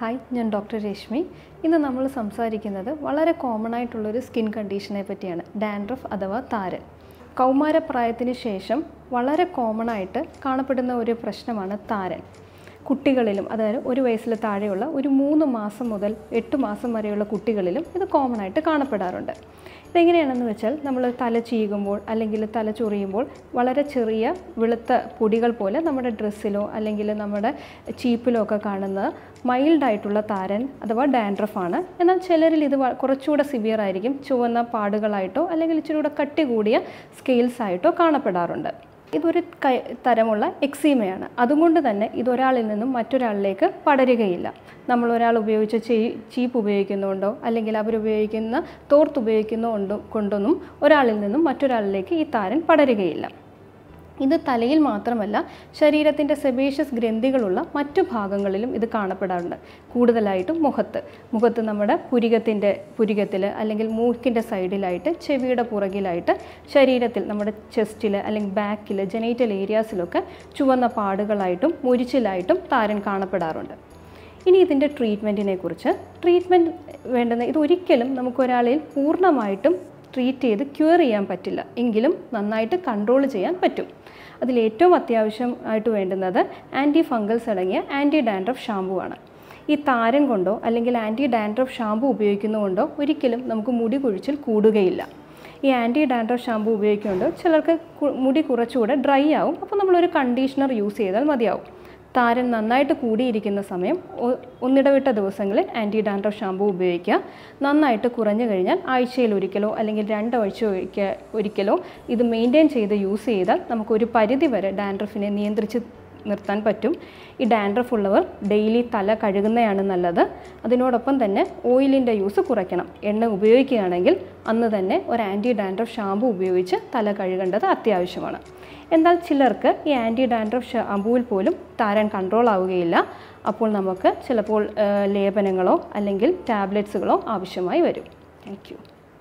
hi ഞാൻ doctor Rashmi ഇന്ന് നമ്മൾ സംസാരിക്കുന്നത് വളരെ കോമൺ ആയിട്ടുള്ളൊരു സ്കിൻ കണ്ടീഷനെ പറ്റിയാണ് ഡാൻഡ്രഫ് അഥവാ താരൻ കൗമാരപ്രായത്തിന് ശേഷം വളരെ കോമൺ ആയിട്ട് കാണപ്പെടുന്ന ഒരു പ്രശ്നമാണ് താരൻ കുട്ടികളിലും അതായത് ഒരു വയസ്സിൽ താഴെയുള്ള ഒരു മൂന്ന് മാസം മുതൽ എട്ട് മാസം വരെയുള്ള കുട്ടികളിലും ഇത് കോമൺ ആയിട്ട് കാണപ്പെടാറുണ്ട് ഇതെങ്ങനെയാണെന്ന് വെച്ചാൽ നമ്മൾ തല ചീകുമ്പോൾ അല്ലെങ്കിൽ തല ചൊറിയുമ്പോൾ വളരെ ചെറിയ വെളുത്ത പൊടികൾ പോലെ നമ്മുടെ ഡ്രസ്സിലോ അല്ലെങ്കിൽ നമ്മുടെ ചീപ്പിലോ ഒക്കെ കാണുന്ന മൈൽഡായിട്ടുള്ള താരൻ അഥവാ ഡാൻഡ്രഫാണ് എന്നാൽ ചിലരിൽ ഇത് കുറച്ചുകൂടെ സിവിയർ ആയിരിക്കും ചുവന്ന പാടുകളായിട്ടോ അല്ലെങ്കിൽ കൂടെ കട്ടി കൂടിയ സ്കെയിൽസ് ആയിട്ടോ കാണപ്പെടാറുണ്ട് ഇതൊരു തരമുള്ള എക്സീമയാണ് അതുകൊണ്ട് തന്നെ ഇതൊരാളിൽ നിന്നും മറ്റൊരാളിലേക്ക് പടരുകയില്ല നമ്മൾ ഒരാൾ ഉപയോഗിച്ച ചീപ്പ് ഉപയോഗിക്കുന്നുണ്ടോ അല്ലെങ്കിൽ അവരുപയോഗിക്കുന്ന തോർത്ത് ഉപയോഗിക്കുന്നോ കൊണ്ടൊന്നും ഒരാളിൽ നിന്നും മറ്റൊരാളിലേക്ക് ഈ താരൻ പടരുകയില്ല ഇത് തലയിൽ മാത്രമല്ല ശരീരത്തിൻ്റെ സെബേഷ്യസ് ഗ്രന്ഥികളുള്ള മറ്റു ഭാഗങ്ങളിലും ഇത് കാണപ്പെടാറുണ്ട് കൂടുതലായിട്ടും മുഖത്ത് മുഖത്ത് നമ്മുടെ പുരികത്തിൻ്റെ പുരികത്തിൽ അല്ലെങ്കിൽ മൂക്കിൻ്റെ സൈഡിലായിട്ട് ചെവിയുടെ പുറകിലായിട്ട് ശരീരത്തിൽ നമ്മുടെ ചെസ്റ്റിൽ അല്ലെങ്കിൽ ബാക്കിൽ ജനൈറ്റൽ ഏരിയാസിലൊക്കെ ചുവന്ന പാടുകളായിട്ടും മുരിച്ചിലായിട്ടും താരൻ കാണപ്പെടാറുണ്ട് ഇനി ഇതിൻ്റെ ട്രീറ്റ്മെൻറ്റിനെ കുറിച്ച് ട്രീറ്റ്മെൻറ്റ് വേണ്ടുന്ന ഇത് ഒരിക്കലും നമുക്കൊരാളിൽ പൂർണ്ണമായിട്ടും ട്രീറ്റ് ചെയ്ത് ക്യൂർ ചെയ്യാൻ പറ്റില്ല എങ്കിലും നന്നായിട്ട് കൺട്രോൾ ചെയ്യാൻ പറ്റും അതിലേറ്റവും അത്യാവശ്യം ആയിട്ട് വേണ്ടുന്നത് ആൻറ്റി ഫംഗൽസ് അടങ്ങിയ ആൻറ്റി ഡാൻഡ്രഫ് ഷാമ്പു ആണ് ഈ താരൻ കൊണ്ടോ അല്ലെങ്കിൽ ആൻറ്റി ഡാൻഡ്രഫ് ഷാമ്പു ഉപയോഗിക്കുന്നതുകൊണ്ടോ ഒരിക്കലും നമുക്ക് മുടി കൊഴിച്ചിൽ കൂടുകയില്ല ഈ ആൻറ്റി ഡാൻഡ്രഫ് ഷാമ്പു ഉപയോഗിക്കുന്നുണ്ടോ ചിലർക്ക് മുടി കുറച്ചുകൂടെ ഡ്രൈ ആവും അപ്പോൾ നമ്മളൊരു കണ്ടീഷണർ യൂസ് ചെയ്താൽ മതിയാവും താരൻ നന്നായിട്ട് കൂടിയിരിക്കുന്ന സമയം ഒന്നിടവിട്ട ദിവസങ്ങളിൽ ആൻറ്റി ഡാൻഡ്രഫ് ഷാമ്പു ഉപയോഗിക്കുക നന്നായിട്ട് കുറഞ്ഞു കഴിഞ്ഞാൽ ആഴ്ചയിൽ ഒരിക്കലോ അല്ലെങ്കിൽ രണ്ടാഴ്ച ഒരിക്കലോ ഇത് മെയിൻറ്റെയിൻ ചെയ്ത് യൂസ് ചെയ്താൽ നമുക്കൊരു പരിധി വരെ ഡാൻഡ്രഫിനെ നിയന്ത്രിച്ച് നിർത്താൻ പറ്റും ഈ ഡാൻഡ്രഫ് ഉള്ളവർ ഡെയിലി തല കഴുകുന്നതാണ് നല്ലത് അതിനോടൊപ്പം തന്നെ ഓയിലിൻ്റെ യൂസ് കുറയ്ക്കണം എണ്ണ ഉപയോഗിക്കുകയാണെങ്കിൽ അന്ന് തന്നെ ഒരു ആൻറ്റി ഡാൻഡ്രഫ് ഷാമ്പു ഉപയോഗിച്ച് തല കഴുകേണ്ടത് അത്യാവശ്യമാണ് എന്നാൽ ചിലർക്ക് ഈ ആൻറ്റി ഡാൻഡ്രഫ് ഷാമ്പുവിൽ പോലും താരൻ കൺട്രോൾ ആവുകയില്ല അപ്പോൾ നമുക്ക് ചിലപ്പോൾ ലേപനങ്ങളോ അല്ലെങ്കിൽ ടാബ്ലറ്റ്സുകളോ ആവശ്യമായി വരും താങ്ക്